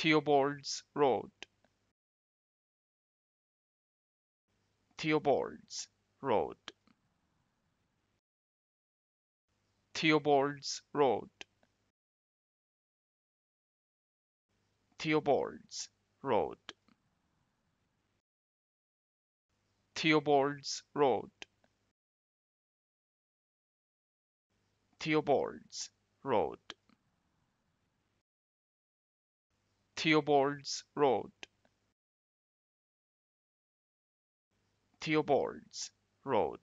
Theobald's Road. Theobald's Road. Theobald's Road. Theobald's Road. Theobald's Road. Theobald's Road. Theobald's Road. Theobald's Road.